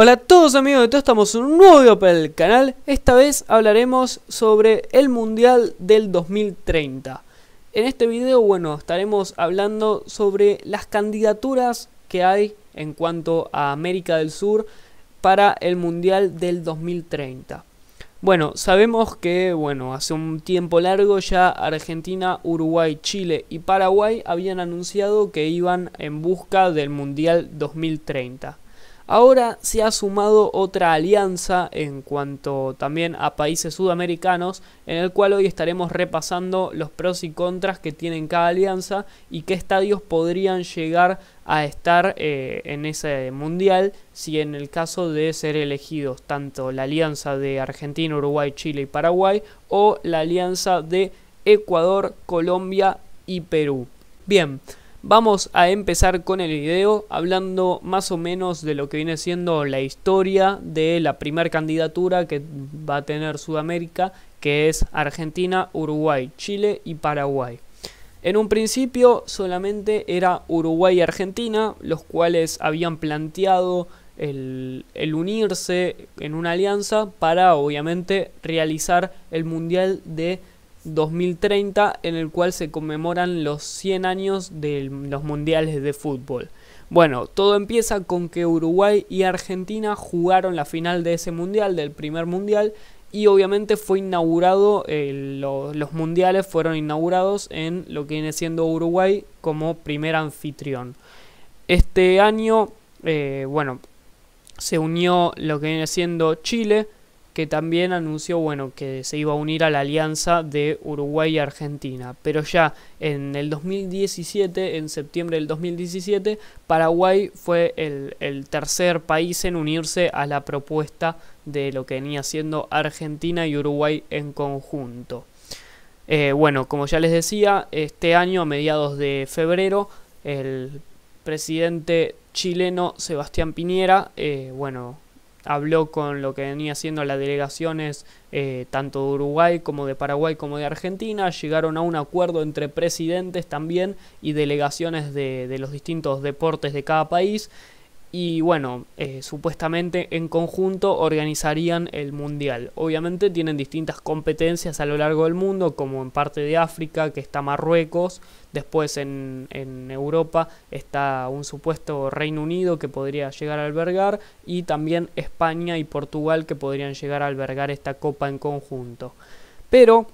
Hola a todos amigos de todos, estamos en un nuevo video para el canal. Esta vez hablaremos sobre el Mundial del 2030. En este video, bueno, estaremos hablando sobre las candidaturas que hay en cuanto a América del Sur para el Mundial del 2030. Bueno, sabemos que, bueno, hace un tiempo largo ya Argentina, Uruguay, Chile y Paraguay habían anunciado que iban en busca del Mundial 2030. Ahora se ha sumado otra alianza en cuanto también a países sudamericanos, en el cual hoy estaremos repasando los pros y contras que tienen cada alianza y qué estadios podrían llegar a estar eh, en ese mundial si en el caso de ser elegidos tanto la alianza de Argentina, Uruguay, Chile y Paraguay o la alianza de Ecuador, Colombia y Perú. Bien, Vamos a empezar con el video hablando más o menos de lo que viene siendo la historia de la primera candidatura que va a tener Sudamérica, que es Argentina, Uruguay, Chile y Paraguay. En un principio solamente era Uruguay y Argentina, los cuales habían planteado el, el, unirse en una alianza para obviamente realizar el Mundial de 2030 en el cual se conmemoran los 100 años de los mundiales de fútbol. Bueno, todo empieza con que Uruguay y Argentina jugaron la final de ese mundial, del primer mundial, y obviamente fue inaugurado, eh, los mundiales fueron inaugurados en lo que viene siendo Uruguay como primer anfitrión. Este año, eh, bueno, se unió lo que viene siendo Chile, que también anunció bueno, que se iba a unir a la alianza de Uruguay y Argentina. Pero ya en el 2017, en septiembre del 2017, Paraguay fue el, tercer país en unirse a la propuesta de lo que venía siendo Argentina y Uruguay en conjunto. Eh, bueno, como ya les decía, este año, a mediados de febrero, el presidente chileno Sebastián Piñera, eh, bueno, habló con lo que venía haciendo las delegaciones eh, tanto de Uruguay como de Paraguay como de Argentina, llegaron a un acuerdo entre presidentes también y delegaciones de, de los distintos deportes de cada país y bueno, eh, supuestamente en conjunto organizarían el Mundial. Obviamente tienen distintas competencias a lo largo del mundo, como en parte de África, que está Marruecos, después en, Europa está un supuesto Reino Unido que podría llegar a albergar, y también España y Portugal que podrían llegar a albergar esta copa en conjunto. Pero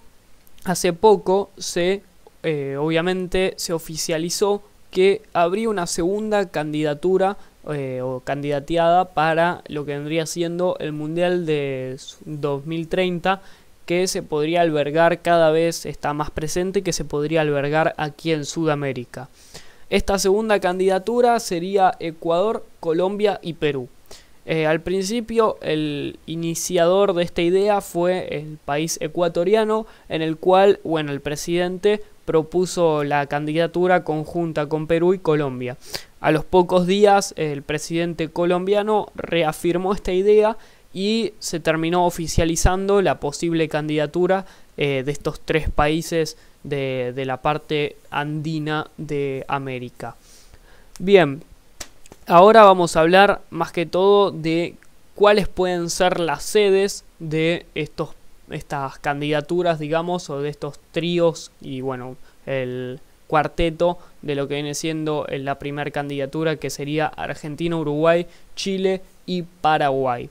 hace poco se, eh, obviamente, se oficializó que habría una segunda candidatura eh, o candidateada para lo que vendría siendo el Mundial de 2030 que se podría albergar cada vez está más presente que se podría albergar aquí en Sudamérica. Esta segunda candidatura sería Ecuador, Colombia y Perú. Eh, al principio el iniciador de esta idea fue el país ecuatoriano en el cual, bueno, el presidente propuso la candidatura conjunta con Perú y Colombia. A los pocos días el presidente colombiano reafirmó esta idea y se terminó oficializando la posible candidatura eh, de estos tres países de, de la parte andina de América. Bien, Ahora vamos a hablar más que todo de cuáles pueden ser las sedes de estos, estas candidaturas, digamos, o de estos tríos y bueno, el cuarteto de lo que viene siendo la primera candidatura que sería Argentina, Uruguay, Chile y Paraguay.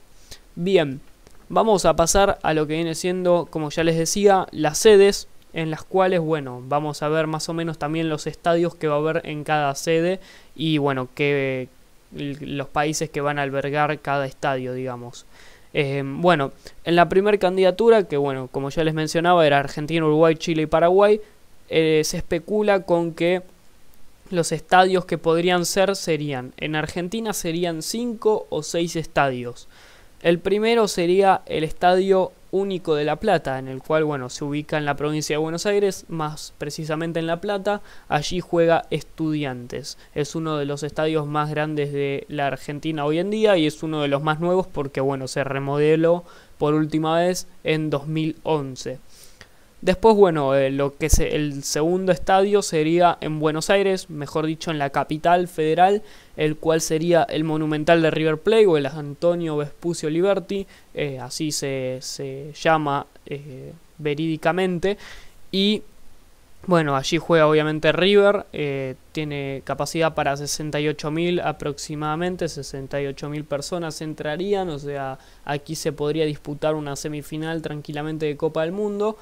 Bien, vamos a pasar a lo que viene siendo, como ya les decía, las sedes en las cuales, bueno, vamos a ver más o menos también los estadios que va a haber en cada sede y, bueno, qué, los países que van a albergar cada estadio, digamos. Eh, bueno, en la primera candidatura, que bueno, como ya les mencionaba, era Argentina, Uruguay, Chile y Paraguay, eh, se especula con que los estadios que podrían ser serían, en Argentina serían 5 o 6 estadios. El primero sería el estadio único de La Plata, en el cual bueno, se ubica en la provincia de Buenos Aires, más precisamente en La Plata, allí juega Estudiantes. Es uno de los estadios más grandes de la Argentina hoy en día y es uno de los más nuevos porque bueno, se remodeló por última vez en 2011. Después, bueno, eh, lo que el segundo estadio sería en Buenos Aires, mejor dicho, en la capital federal, el cual sería el Monumental de River Plate o el Antonio Vespucio Liberty, eh, así se, llama eh, verídicamente. Y bueno, allí juega obviamente River, tiene capacidad para 68.000 aproximadamente, 68.000 personas entrarían, o sea, aquí se podría disputar una semifinal tranquilamente de Copa del Mundo.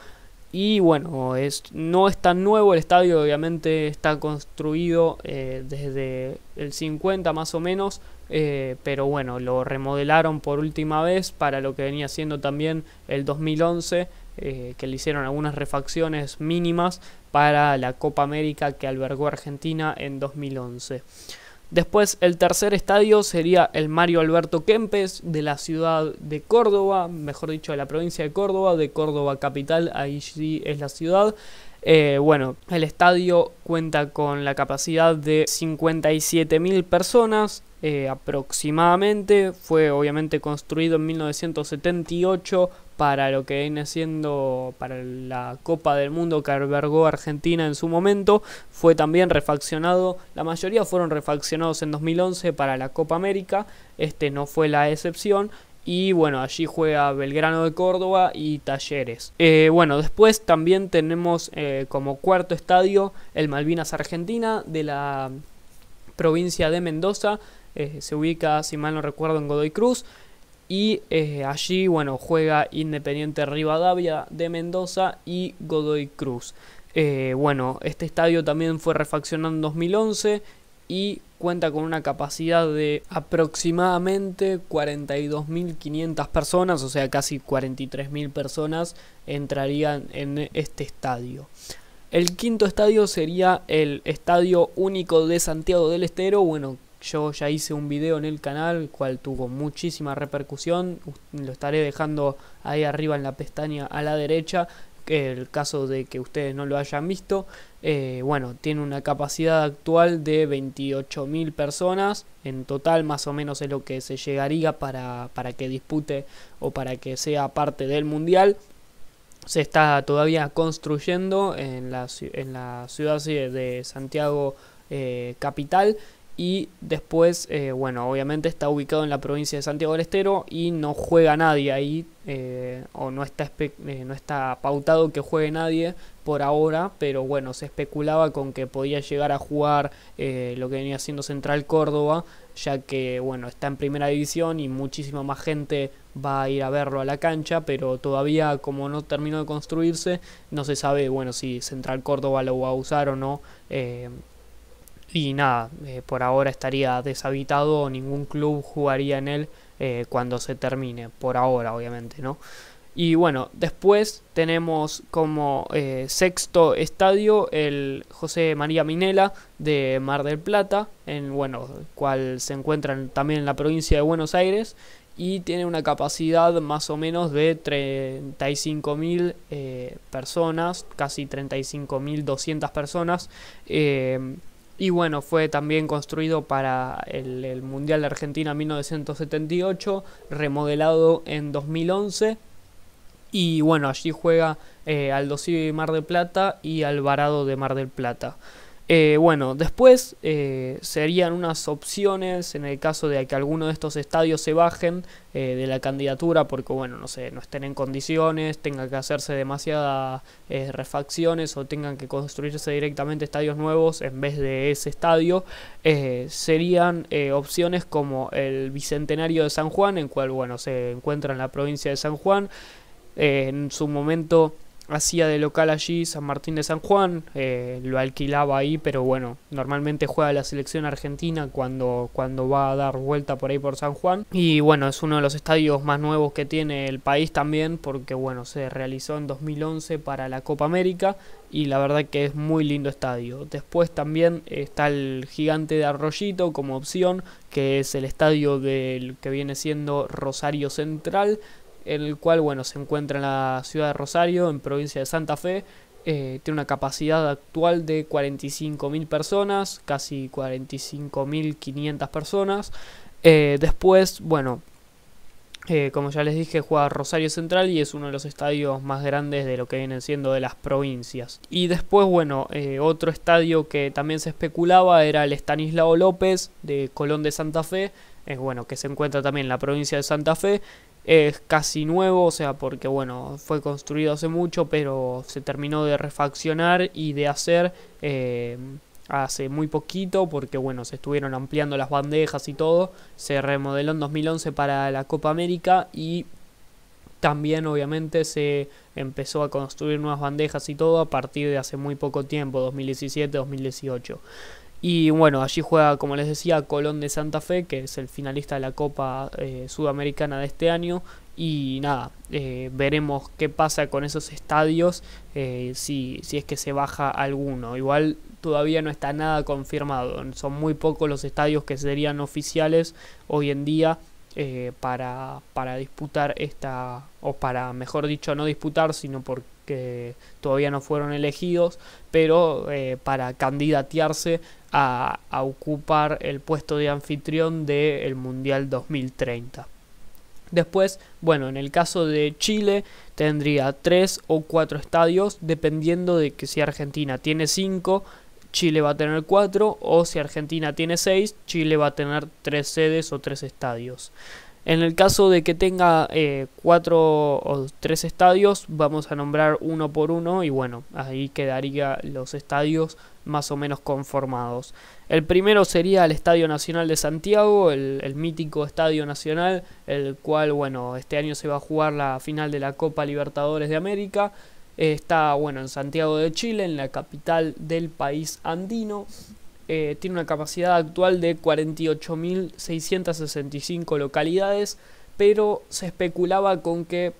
Y bueno, es, no es tan nuevo el estadio, obviamente está construido eh, desde el 50 más o menos, eh, pero bueno, lo remodelaron por última vez para lo que venía siendo también el 2011, eh, que le hicieron algunas refacciones mínimas para la Copa América que albergó Argentina en 2011. Después el tercer estadio sería el Mario Alberto Kempes de la ciudad de Córdoba, mejor dicho de la provincia de Córdoba, de Córdoba capital, ahí sí es la ciudad. Eh, bueno, el estadio cuenta con la capacidad de 57.000 personas eh, aproximadamente, fue obviamente construido en 1978 para lo que viene siendo para la Copa del Mundo que albergó Argentina en su momento, fue también refaccionado, la mayoría fueron refaccionados en 2011 para la Copa América, este no fue la excepción, y bueno, allí juega Belgrano de Córdoba y Talleres. Eh, bueno, después también tenemos eh, como cuarto estadio el Malvinas Argentina de la provincia de Mendoza. Eh, se ubica, si mal no recuerdo, en Godoy Cruz. Y eh, allí, bueno, juega Independiente Rivadavia de Mendoza y Godoy Cruz. Eh, bueno, este estadio también fue refaccionado en 2011 y cuenta con una capacidad de aproximadamente 42.500 personas, o sea, casi 43.000 personas entrarían en este estadio. El quinto estadio sería el Estadio Único de Santiago del Estero, bueno, yo ya hice un video en el canal, cual tuvo muchísima repercusión. Lo estaré dejando ahí arriba en la pestaña a la derecha el caso de que ustedes no lo hayan visto, eh, bueno, tiene una capacidad actual de 28.000 personas, en total más o menos es lo que se llegaría para, para que dispute o para que sea parte del Mundial. Se está todavía construyendo en la, en la ciudad de Santiago eh, Capital y después, eh, bueno, obviamente está ubicado en la provincia de Santiago del Estero y no juega nadie ahí, eh, o no está, eh, no está pautado que juegue nadie por ahora, pero bueno, se especulaba con que podía llegar a jugar lo que venía siendo Central Córdoba, ya que, bueno, está en primera división y muchísima más gente va a ir a verlo a la cancha, pero todavía como no terminó de construirse, no se sabe, bueno, si Central Córdoba lo va a usar o no y nada, eh, por ahora estaría deshabitado, ningún club jugaría en él eh, cuando se termine, por ahora obviamente, ¿no? Y bueno, después tenemos como eh, sexto estadio el José María Minela de Mar del Plata, en bueno, cual se encuentra también en la provincia de Buenos Aires y tiene una capacidad más o menos de 35.000 personas, casi 35.200 personas. Y bueno, fue también construido para el, Mundial de Argentina 1978, remodelado en 2011. Y bueno, allí juega eh, Aldosivi de Mar del Plata y Alvarado de Mar del Plata. Eh, bueno, después eh, serían unas opciones en el caso de que alguno de estos estadios se bajen eh, de la candidatura porque, bueno, no sé, no estén en condiciones, tengan que hacerse demasiadas refacciones o tengan que construirse directamente estadios nuevos en vez de ese estadio. serían opciones como el Bicentenario de San Juan, en cual, bueno, se encuentra en la provincia de San Juan. en su momento hacía de local allí San Martín de San Juan, eh, lo alquilaba ahí, pero bueno, normalmente juega la selección argentina cuando, cuando va a dar vuelta por ahí por San Juan. Y bueno, es uno de los estadios más nuevos que tiene el país también, porque bueno, se realizó en 2011 para la Copa América y la verdad que es muy lindo estadio. Después también está el gigante de Arroyito como opción, que es el estadio del que viene siendo Rosario Central el cual bueno, se encuentra en la ciudad de Rosario, en provincia de Santa Fe. Eh, tiene una capacidad actual de 45.000 personas, casi 45.500 personas. Eh, después, bueno, eh, como ya les dije, juega Rosario Central y es uno de los estadios más grandes de lo que vienen siendo de las provincias. Y después, bueno, otro estadio que también se especulaba era el Estanislao López de Colón de Santa Fe, Es bueno, que se encuentra también en la provincia de Santa Fe es casi nuevo, o sea, porque bueno, fue construido hace mucho, pero se terminó de refaccionar y de hacer eh, hace muy poquito, porque bueno, se estuvieron ampliando las bandejas y todo. Se remodeló en 2011 para la Copa América y también obviamente se empezó a construir nuevas bandejas y todo a partir de hace muy poco tiempo, 2017-2018. Y bueno, allí juega, como les decía, Colón de Santa Fe, que es el finalista de la Copa eh, Sudamericana de este año. Y nada, eh, veremos qué pasa con esos estadios, eh, si, es que se baja alguno. Igual todavía no está nada confirmado, son muy pocos los estadios que serían oficiales hoy en día. para, disputar esta, o para, mejor dicho, no disputar, sino porque todavía no fueron elegidos, pero para candidatearse a, ocupar el puesto de anfitrión del Mundial 2030. Después, bueno, en el caso de Chile tendría tres o cuatro estadios, dependiendo de que si Argentina tiene cinco Chile va a tener cuatro o si Argentina tiene seis Chile va a tener tres sedes o tres estadios. En el caso de que tenga eh, cuatro o tres estadios, vamos a nombrar uno por uno y bueno, ahí quedaría los estadios más o menos conformados. El primero sería el Estadio Nacional de Santiago, el, el mítico Estadio Nacional, el cual, bueno, este año se va a jugar la final de la Copa Libertadores de América. Está, bueno, en Santiago de Chile, en la capital del país andino. Eh, tiene una capacidad actual de 48.665 localidades, pero se especulaba con que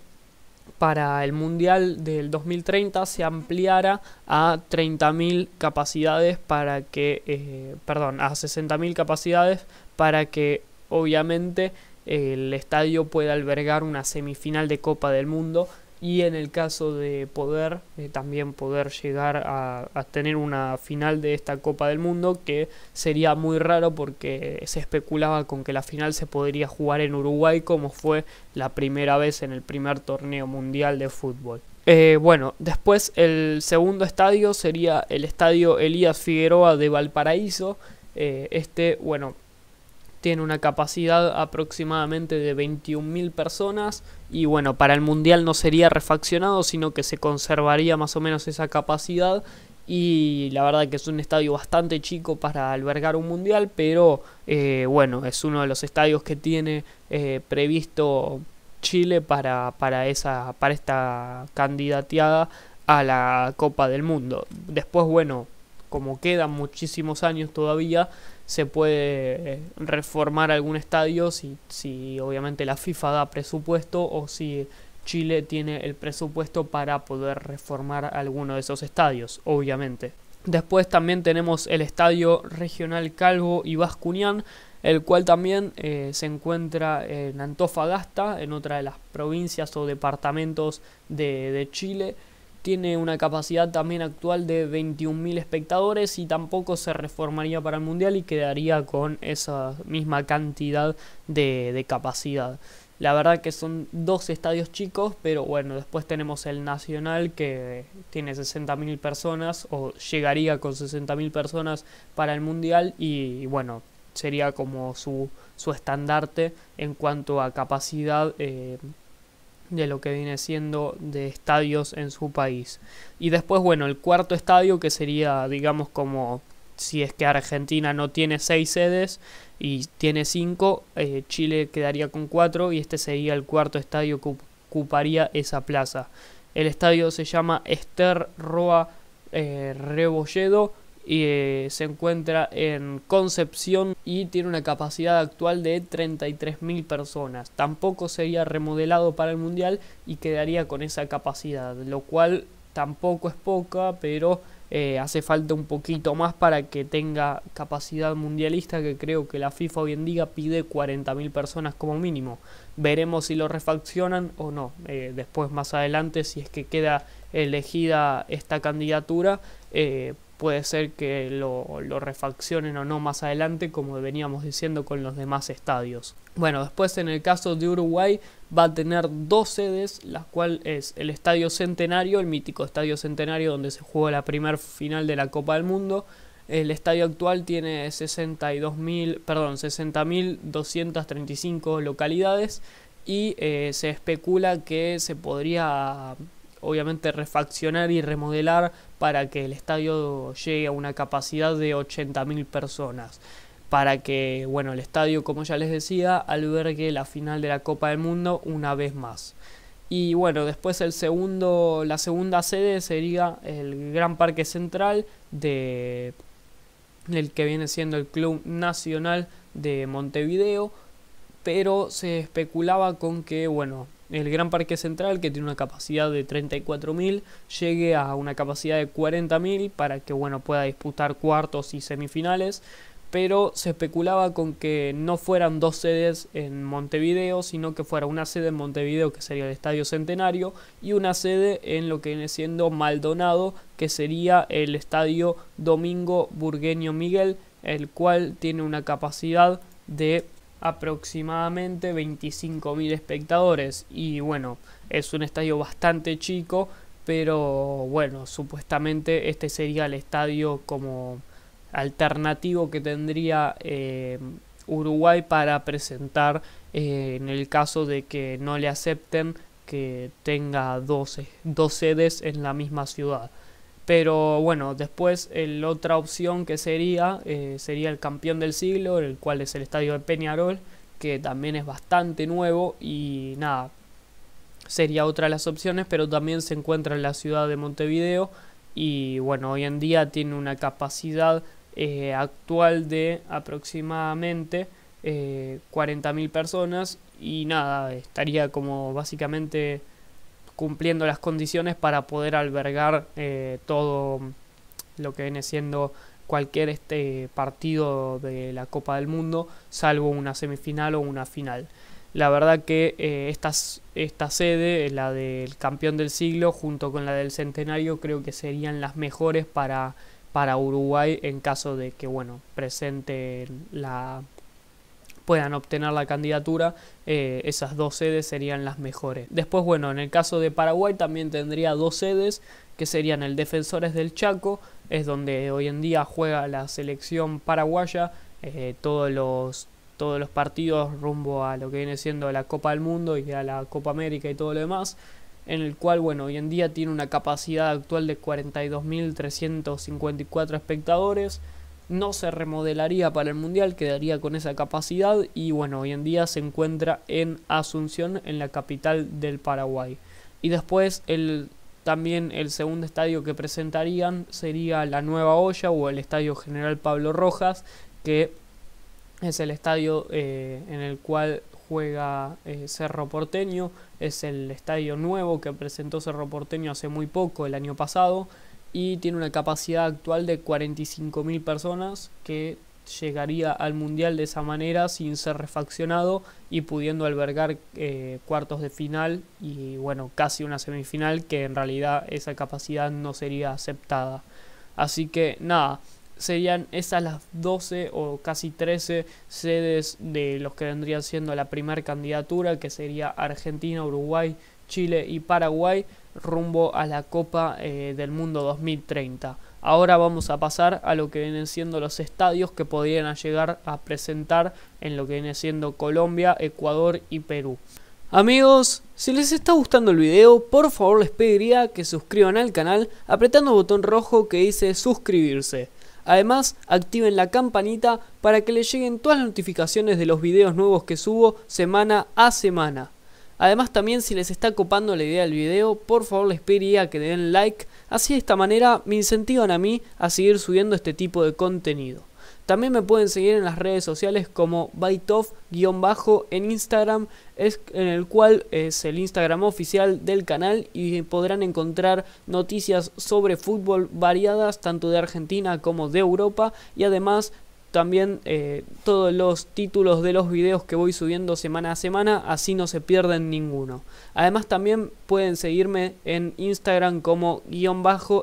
para el Mundial del 2030 se ampliara a 30.000 capacidades para que, eh, perdón, a 60.000 capacidades para que obviamente el estadio pueda albergar una semifinal de Copa del Mundo y en el caso de poder eh, también poder llegar a, tener una final de esta Copa del Mundo que sería muy raro porque se especulaba con que la final se podría jugar en Uruguay como fue la primera vez en el primer torneo mundial de fútbol. Eh, bueno, después el segundo estadio sería el estadio Elías Figueroa de Valparaíso. Eh, este, bueno, tiene una capacidad aproximadamente de 21.000 personas y bueno, para el Mundial no sería refaccionado, sino que se conservaría más o menos esa capacidad y la verdad que es un estadio bastante chico para albergar un mundial, pero eh, bueno, es uno de los estadios que tiene eh, previsto Chile para, esa, para esta candidateada a la Copa del Mundo. Después, bueno, como quedan muchísimos años todavía, se puede eh, reformar algún estadio si, si obviamente la FIFA da presupuesto o si Chile tiene el presupuesto para poder reformar alguno de esos estadios, obviamente. Después también tenemos el Estadio Regional Calvo y Vascuñán, el cual también eh, se encuentra en Antofagasta, en otra de las provincias o departamentos de, de Chile tiene una capacidad también actual de 21.000 espectadores y tampoco se reformaría para el Mundial y quedaría con esa misma cantidad de, capacidad. La verdad que son dos estadios chicos, pero bueno, después tenemos el Nacional que tiene 60.000 personas o llegaría con 60.000 personas para el Mundial y, bueno, sería como su, su estandarte en cuanto a capacidad eh, de lo que viene siendo de estadios en su país. Y después, bueno, el cuarto estadio que sería, digamos, como si es que Argentina no tiene seis sedes y tiene cinco, eh, Chile quedaría con cuatro y este sería el cuarto estadio que ocuparía esa plaza. El estadio se llama Esther Roa eh, Rebolledo eh, se encuentra en Concepción y tiene una capacidad actual de 33.000 personas. Tampoco sería remodelado para el Mundial y quedaría con esa capacidad, lo cual tampoco es poca, pero eh, hace falta un poquito más para que tenga capacidad mundialista, que creo que la FIFA hoy en día pide 40.000 personas como mínimo. Veremos si lo refaccionan o no. Eh, después, más adelante, si es que queda elegida esta candidatura, puede ser que lo, refaccionen o no más adelante, como veníamos diciendo con los demás estadios. Bueno, después en el caso de Uruguay va a tener dos sedes, la cual es el Estadio Centenario, el mítico Estadio Centenario donde se jugó la primer final de la Copa del Mundo. El estadio actual tiene perdón, 60.235 localidades y eh, se especula que se podría obviamente refaccionar y remodelar para que el estadio llegue a una capacidad de 80.000 personas. Para que, bueno, el estadio, como ya les decía, albergue la final de la Copa del Mundo una vez más. Y bueno, después el segundo, la segunda sede sería el Gran Parque Central de el que viene siendo el Club Nacional de Montevideo, pero se especulaba con que, bueno, el Gran Parque Central, que tiene una capacidad de 34.000, llegue a una capacidad de 40.000 para que bueno, pueda disputar cuartos y semifinales. Pero se especulaba con que no fueran dos sedes en Montevideo, sino que fuera una sede en Montevideo, que sería el Estadio Centenario, y una sede en lo que viene siendo Maldonado, que sería el Estadio Domingo Burgueño Miguel, el cual tiene una capacidad de aproximadamente 25.000 espectadores y bueno, es un estadio bastante chico, pero bueno, supuestamente este sería el estadio como alternativo que tendría eh, Uruguay para presentar eh, en el caso de que no le acepten que tenga dos sedes en la misma ciudad. Pero bueno, después la otra opción que sería eh, sería el campeón del siglo, el cual es el estadio de Peñarol, que también es bastante nuevo y nada, sería otra de las opciones, pero también se encuentra en la ciudad de Montevideo y bueno, hoy en día tiene una capacidad eh, actual de aproximadamente 40.000 eh, personas y nada, estaría como básicamente cumpliendo las condiciones para poder albergar eh, todo lo que viene siendo cualquier este partido de la Copa del Mundo, salvo una semifinal o una final. La verdad que eh, esta, sede, la del campeón del siglo, junto con la del centenario, creo que serían las mejores para, para Uruguay en caso de que bueno, presente la, puedan obtener la candidatura, eh, esas dos sedes serían las mejores. Después, bueno, en el caso de Paraguay también tendría dos sedes, que serían el Defensores del Chaco, es donde hoy en día juega la selección paraguaya, eh, todos, los, todos los partidos rumbo a lo que viene siendo la Copa del Mundo y a la Copa América y todo lo demás en el cual, bueno, hoy en día tiene una capacidad actual de 42.354 espectadores, no se remodelaría para el Mundial, quedaría con esa capacidad y bueno, hoy en día se encuentra en Asunción, en la capital del Paraguay. Y después el, también el segundo estadio que presentarían sería la Nueva Olla o el Estadio General Pablo Rojas, que es el estadio eh, en el cual juega eh, Cerro Porteño, es el estadio nuevo que presentó Cerro Porteño hace muy poco, el año pasado y tiene una capacidad actual de 45.000 personas que llegaría al Mundial de esa manera sin ser refaccionado y pudiendo albergar eh, cuartos de final y bueno, casi una semifinal que en realidad esa capacidad no sería aceptada. Así que nada, serían esas las 12 o casi 13 sedes de los que vendrían siendo la primera candidatura que sería Argentina, Uruguay, Chile y Paraguay rumbo a la Copa eh, del Mundo 2030. Ahora vamos a pasar a lo que vienen siendo los estadios que podrían llegar a presentar en lo que viene siendo Colombia, Ecuador y Perú. Amigos, si les está gustando el video, por favor les pediría que suscriban al canal apretando el botón rojo que dice suscribirse. Además, activen la campanita para que les lleguen todas las notificaciones de los videos nuevos que subo semana a semana. Además también si les está copando la idea del video, por favor les pediría que den like, así de esta manera me incentivan a mí a seguir subiendo este tipo de contenido. También me pueden seguir en las redes sociales como baitoff-bajo en Instagram, es en el cual es el Instagram oficial del canal y podrán encontrar noticias sobre fútbol variadas tanto de Argentina como de Europa y además también eh, todos los títulos de los videos que voy subiendo semana a semana, así no se pierden ninguno. Además también pueden seguirme en Instagram como guión bajo,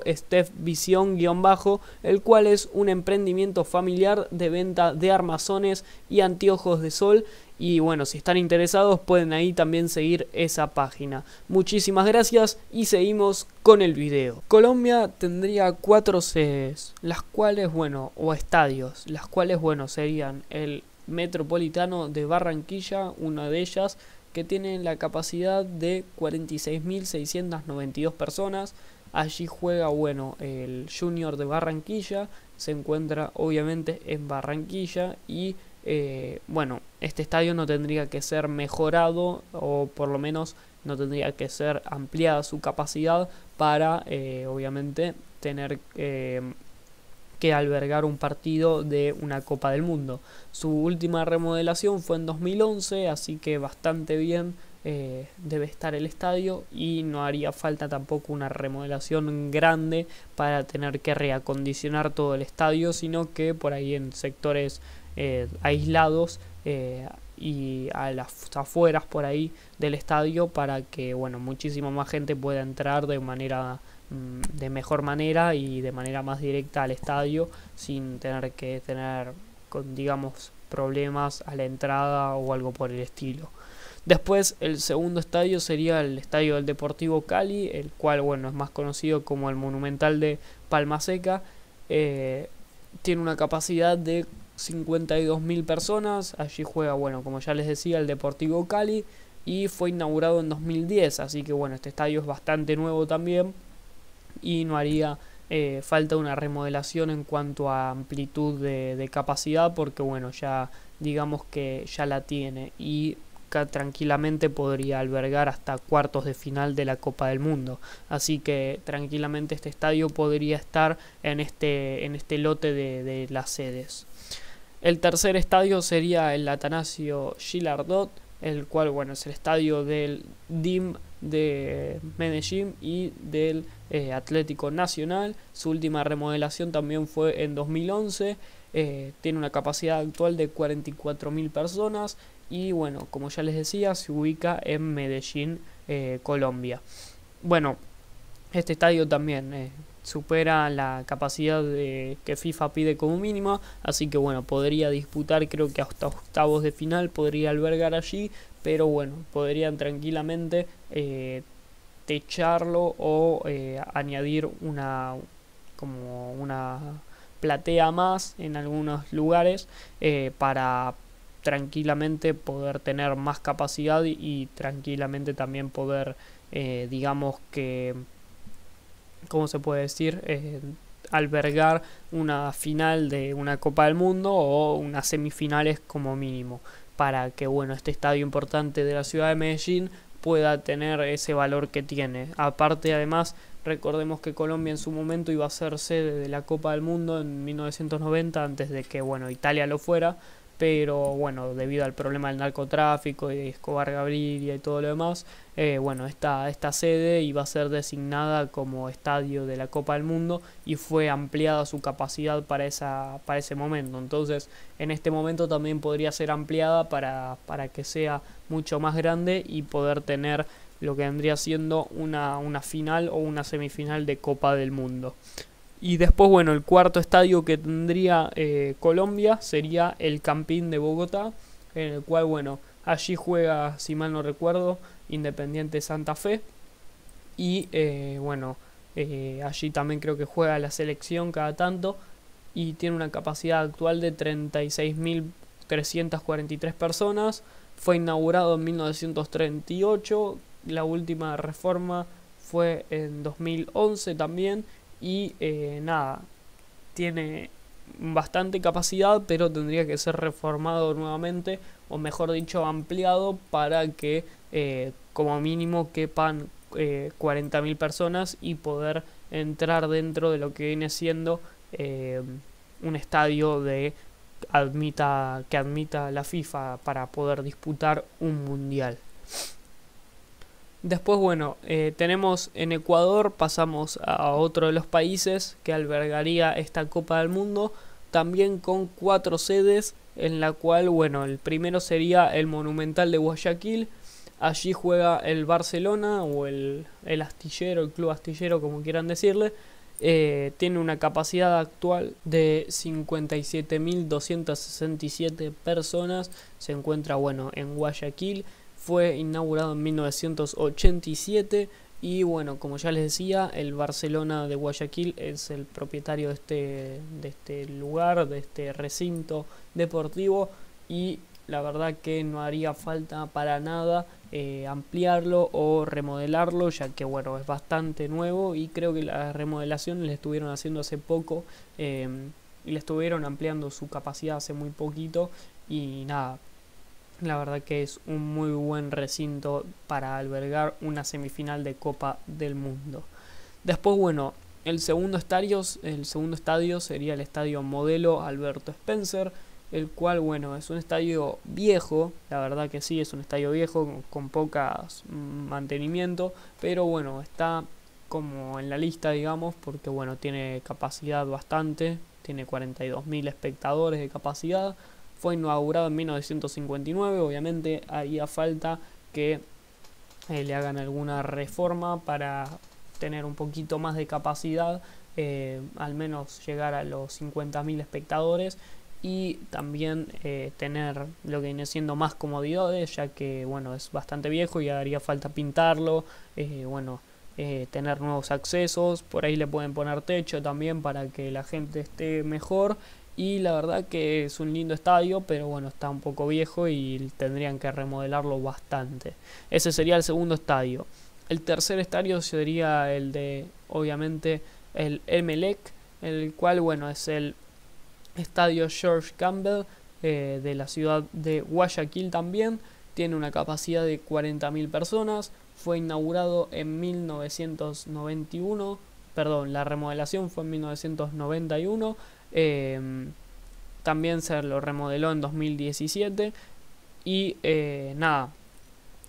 bajo, el cual es un emprendimiento familiar de venta de armazones y anteojos de sol y bueno, si están interesados pueden ahí también seguir esa página. Muchísimas gracias y seguimos con el video. Colombia tendría cuatro sedes, las cuales, bueno, o estadios, las cuales, bueno, serían el Metropolitano de Barranquilla, una de ellas, que tiene la capacidad de 46.692 personas. Allí juega, bueno, el Junior de Barranquilla, se encuentra obviamente en Barranquilla y eh, bueno, este estadio no tendría que ser mejorado o por lo menos no tendría que ser ampliada su capacidad para, eh, obviamente, tener eh, que albergar un partido de una Copa del Mundo. Su última remodelación fue en 2011, así que bastante bien debe estar el estadio y no haría falta tampoco una remodelación grande para tener que reacondicionar todo el estadio, sino que por ahí en sectores eh, aislados eh, y a las afueras por ahí del estadio para que bueno muchísima más gente pueda entrar de manera mm, de mejor manera y de manera más directa al estadio sin tener que tener digamos problemas a la entrada o algo por el estilo. Después el segundo estadio sería el estadio del Deportivo Cali, el cual bueno es más conocido como el Monumental de Palma Seca. Eh, tiene una capacidad de 52.000 personas. Allí juega, bueno, como ya les decía, el Deportivo Cali y fue inaugurado en 2010, así que bueno, este estadio es bastante nuevo también y no haría eh, falta una remodelación en cuanto a amplitud de, capacidad porque bueno, ya digamos que ya la tiene y tranquilamente podría albergar hasta cuartos de final de la Copa del Mundo así que tranquilamente este estadio podría estar en este en este lote de las sedes el tercer estadio sería el Atanasio Gilardot, el cual bueno, es el estadio del DIM de Medellín y del eh, Atlético Nacional. Su última remodelación también fue en 2011. Eh, tiene una capacidad actual de 44.000 personas y bueno, como ya les decía, se ubica en Medellín, eh, Colombia. Bueno, este estadio también supera la capacidad que FIFA pide como mínima, así que bueno, podría disputar creo que hasta octavos de final, podría albergar allí, pero bueno, podrían tranquilamente eh, techarlo o eh, añadir una como una platea más en algunos lugares eh, para tranquilamente poder tener más capacidad y tranquilamente también poder digamos que ¿cómo se puede decir? Eh, albergar una final de una Copa del Mundo o unas semifinales como mínimo para que bueno este estadio importante de la ciudad de Medellín pueda tener ese valor que tiene aparte además recordemos que Colombia en su momento iba a ser sede de la Copa del Mundo en 1990 antes de que bueno Italia lo fuera pero bueno, debido al problema del narcotráfico y Escobar Gabriel y todo lo demás, eh, bueno, esta, sede iba a ser designada como estadio de la Copa del Mundo y fue ampliada su capacidad para, esa, para ese momento. Entonces, en este momento también podría ser ampliada para, que sea mucho más grande y poder tener lo que vendría siendo una, una final o una semifinal de Copa del Mundo. Y después, bueno, el cuarto estadio que tendría eh, Colombia sería el Campín de Bogotá, en el cual, bueno, allí juega, si mal no recuerdo, Independiente Santa Fe. Y eh, bueno, eh, allí también creo que juega la selección cada tanto y tiene una capacidad actual de 36.343 personas. Fue inaugurado en 1938, la última reforma fue en 2011 también y eh, nada, tiene bastante capacidad, pero tendría que ser reformado nuevamente, o mejor dicho, ampliado para que eh, como mínimo quepan eh, 40.000 personas y poder entrar dentro de lo que viene siendo eh, un estadio de admita que admita la FIFA para poder disputar un mundial. Después, bueno, eh, tenemos en Ecuador, pasamos a otro de los países que albergaría esta Copa del Mundo, también con cuatro sedes, en la cual, bueno, el primero sería el Monumental de Guayaquil, allí juega el Barcelona o el, el astillero, el club astillero, como quieran decirle, eh, tiene una capacidad actual de 57.267 personas. Se encuentra, bueno, en Guayaquil fue inaugurado en 1987 y bueno, como ya les decía, el Barcelona de Guayaquil es el propietario de este, de este lugar, de este recinto deportivo y la verdad que no haría falta para nada eh, ampliarlo o remodelarlo, ya que bueno, es bastante nuevo y creo que las remodelaciones le estuvieron haciendo hace poco eh, y le estuvieron ampliando su capacidad hace muy poquito y nada, la verdad que es un muy buen recinto para albergar una semifinal de Copa del Mundo. Después, bueno, el segundo estadio, el segundo estadio sería el estadio modelo Alberto Spencer, el cual, bueno, es un estadio viejo, la verdad que sí, es un estadio viejo con, con pocas mm, mantenimiento, pero bueno, está como en la lista, digamos, porque bueno, tiene capacidad bastante, tiene 42.000 espectadores de capacidad, fue inaugurado en 1959, obviamente haría falta que eh, le hagan alguna reforma para tener un poquito más de capacidad, eh, al menos llegar a los 50.000 espectadores y también eh, tener lo que viene siendo más comodidades, ya que bueno, es bastante viejo y haría falta pintarlo, bueno, tener nuevos accesos, por ahí le pueden poner techo también para que la gente esté mejor y la verdad que es un lindo estadio, pero bueno, está un poco viejo y tendrían que remodelarlo bastante. Ese sería el segundo estadio. El tercer estadio sería el de, obviamente, el Emelec, el cual, bueno, es el estadio George Campbell eh, de la ciudad de Guayaquil también. Tiene una capacidad de 40.000 personas. Fue inaugurado en 1991. Perdón, la remodelación fue en 1991 Em, también se lo remodeló en 2017. Y eh, nada,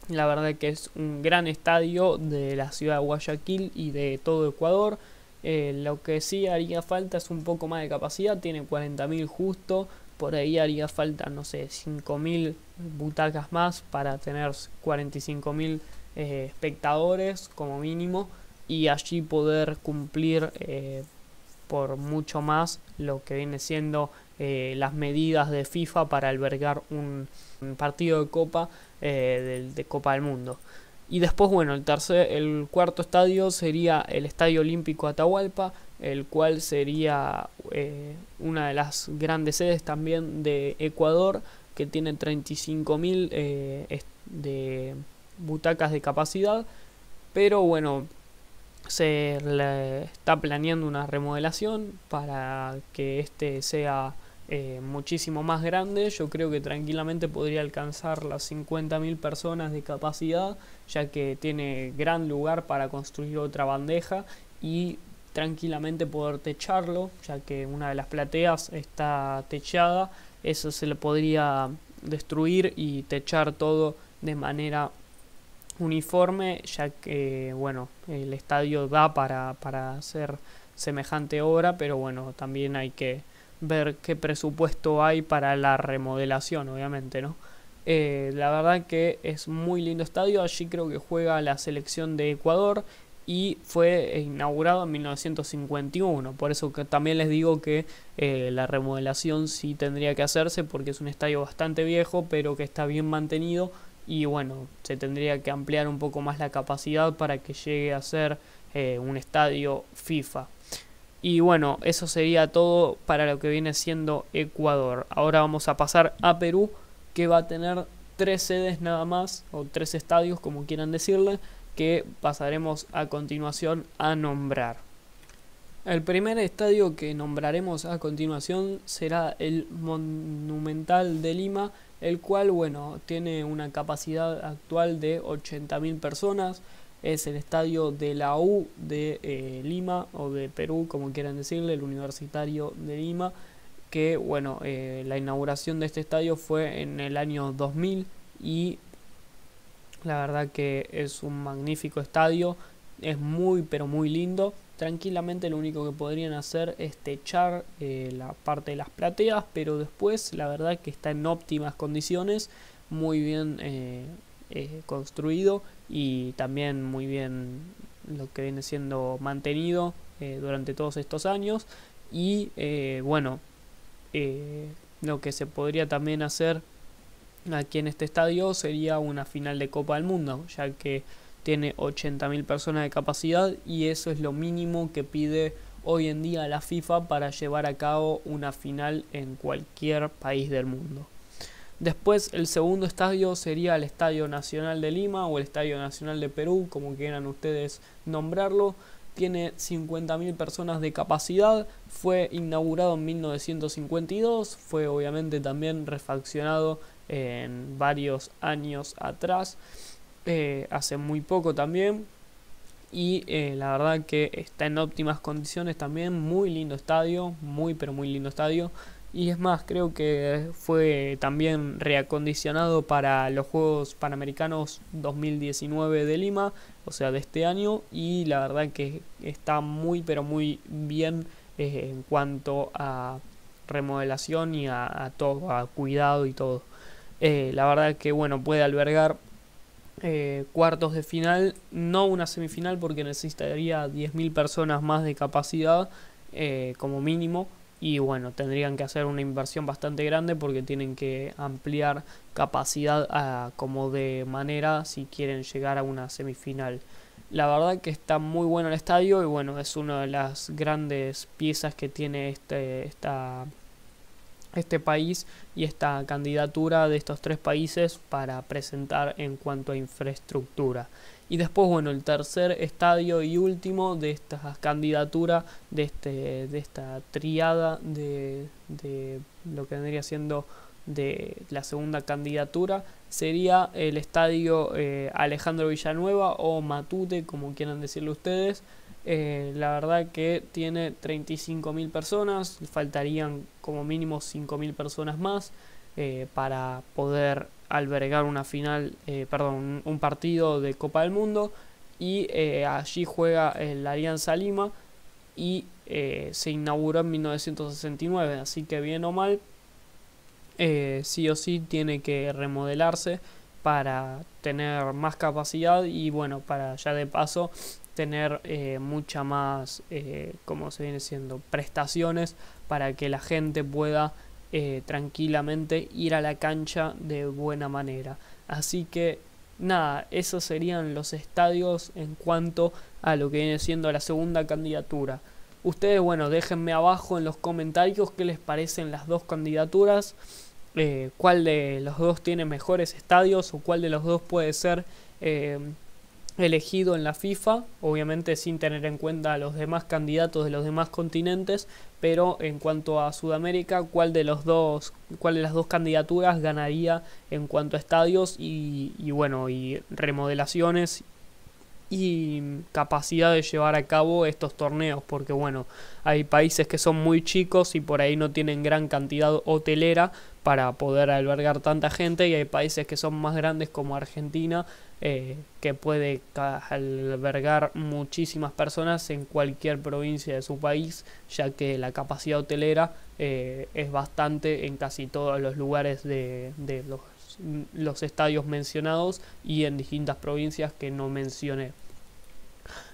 la verdad que es un gran estadio de la ciudad de Guayaquil y de todo Ecuador. Eh, lo que sí haría falta es un poco más de capacidad, tiene 40.000 justo, por ahí haría falta, no sé, 5.000 butacas más para tener 45.000 mil eh, espectadores como mínimo y allí poder cumplir por mucho más lo que viene siendo eh, las medidas de FIFA para albergar un, partido de Copa eh, Copa del Mundo. Y después, bueno, el, tercer, el cuarto estadio sería el Estadio Olímpico Atahualpa, el cual sería eh, una de las grandes sedes también de Ecuador, que tiene 35.000 de butacas de capacidad. Pero bueno, se le está planeando una remodelación para que este sea eh, muchísimo más grande. Yo creo que tranquilamente podría alcanzar las 50.000 personas de capacidad, ya que tiene gran lugar para construir otra bandeja y tranquilamente poder techarlo, ya que una de las plateas está techada. Eso se le podría destruir y techar todo de manera uniforme, ya que, bueno, el estadio da para, hacer semejante obra, pero bueno, también hay que ver qué presupuesto hay para la remodelación, obviamente, ¿no? Eh, la verdad que es muy lindo estadio, allí creo que juega la selección de Ecuador y fue inaugurado en 1951, por eso que también les digo que eh, la remodelación sí tendría que hacerse porque es un estadio bastante viejo, pero que está bien mantenido y bueno, se tendría que ampliar un poco más la capacidad para que llegue a ser eh, un estadio FIFA. Y bueno, eso sería todo para lo que viene siendo Ecuador. Ahora vamos a pasar a Perú, que va a tener tres sedes nada más, o tres estadios, como quieran decirle, que pasaremos a continuación a nombrar. El primer estadio que nombraremos a continuación será el Monumental de Lima, el cual, bueno, tiene una capacidad actual de 80.000 personas. Es el estadio de la U de eh, Lima o de Perú, como quieran decirle, el Universitario de Lima. Que bueno, eh, la inauguración de este estadio fue en el año 2000 y la verdad que es un magnífico estadio, es muy pero muy lindo tranquilamente lo único que podrían hacer es techar eh, la parte de las plateas, pero después la verdad que está en óptimas condiciones, muy bien eh, eh, construido y también muy bien lo que viene siendo mantenido durante todos estos años. Y bueno, lo que se podría también hacer aquí en este estadio sería una final de Copa del Mundo, ya que tiene 80.000 personas de capacidad y eso es lo mínimo que pide hoy en día la FIFA para llevar a cabo una final en cualquier país del mundo. Después el segundo estadio sería el Estadio Nacional de Lima o el Estadio Nacional de Perú, como quieran ustedes nombrarlo. Tiene 50.000 personas de capacidad, fue inaugurado en 1952, fue obviamente también refaccionado en varios años atrás. Eh, hace muy poco también. Y eh, la verdad que está en óptimas condiciones también. Muy lindo estadio, muy pero muy lindo estadio. Y es más, creo que fue también reacondicionado para los Juegos Panamericanos 2019 de Lima, o sea, de este año. Y la verdad que está muy pero muy bien eh, en cuanto a remodelación y a, todo, a cuidado y todo. la verdad que bueno, puede albergar eh, cuartos de final, no una semifinal porque necesitaría 10.000 personas más de capacidad eh, como mínimo y bueno, tendrían que hacer una inversión bastante grande porque tienen que ampliar capacidad ah, como de manera si quieren llegar a una semifinal. La verdad que está muy bueno el estadio y bueno, es una de las grandes piezas que tiene este, esta este país y esta candidatura de estos tres países para presentar en cuanto a infraestructura. Y después, bueno, el tercer estadio y último de esta candidatura, de, este, de esta triada de, de lo que vendría siendo de la segunda candidatura sería el estadio eh, Alejandro Villanueva o Matute, como quieran decirlo ustedes. Eh, la verdad que tiene 35.000 personas, faltarían como mínimo 5.000 personas más eh, para poder albergar una final, perdón, un partido de Copa del Mundo. Y allí juega el Alianza Lima y se inauguró en 1969, así que bien o mal eh, sí o sí tiene que remodelarse para tener más capacidad y bueno, para ya de paso tener eh, mucha más, eh, como se viene siendo, prestaciones para que la gente pueda tranquilamente ir a la cancha de buena manera. Así que nada, esos serían los estadios en cuanto a lo que viene siendo la segunda candidatura. Ustedes, bueno, déjenme abajo en los comentarios qué les parecen las dos candidaturas, eh, cuál de los dos tiene mejores estadios o cuál de los dos puede ser eh, elegido en la FIFA, obviamente sin tener en cuenta a los demás candidatos de los demás continentes, pero en cuanto a Sudamérica, cuál de los dos, cuál de las dos candidaturas ganaría en cuanto a estadios y bueno, y remodelaciones y capacidad de llevar a cabo estos torneos, porque bueno, hay países que son muy chicos y por ahí no tienen gran cantidad hotelera para poder albergar tanta gente y hay países que son más grandes como Argentina eh, que puede albergar muchísimas personas en cualquier provincia de su país ya que la capacidad hotelera eh, es bastante en casi todos los lugares de, de los los, estadios mencionados y en distintas provincias que no mencioné.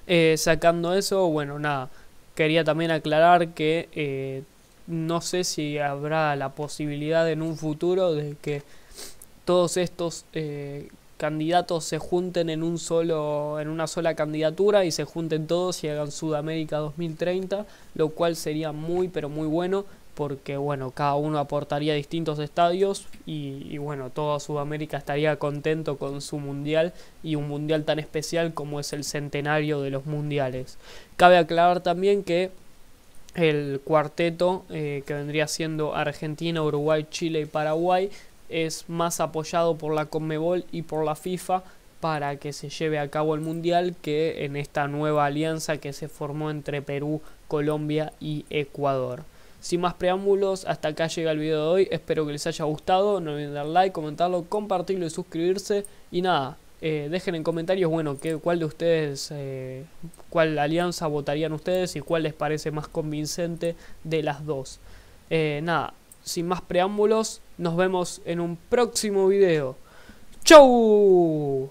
Eh, sacando eso, bueno, nada, quería también aclarar que eh, no sé si habrá la posibilidad en un futuro de que todos estos eh, candidatos se junten en un solo en una sola candidatura y se junten todos y hagan Sudamérica 2030, lo cual sería muy pero muy bueno porque bueno, cada uno aportaría distintos estadios y, bueno, toda Sudamérica estaría contento con su mundial y un mundial tan especial como es el centenario de los mundiales. Cabe aclarar también que el cuarteto eh, que vendría siendo Argentina, Uruguay, Chile y Paraguay es más apoyado por la Conmebol y por la FIFA para que se lleve a cabo el mundial que en esta nueva alianza que se formó entre Perú, Colombia y Ecuador. Sin más preámbulos, hasta acá llega el video de hoy. Espero que les haya gustado. No olviden dar like, comentarlo, compartirlo y suscribirse. Y nada, eh, dejen en comentarios, bueno, qué, cuál de ustedes, eh, cuál alianza votarían ustedes y cuál les parece más convincente de las dos. Eh, nada, sin más preámbulos, nos vemos en un próximo video. ¡Chau!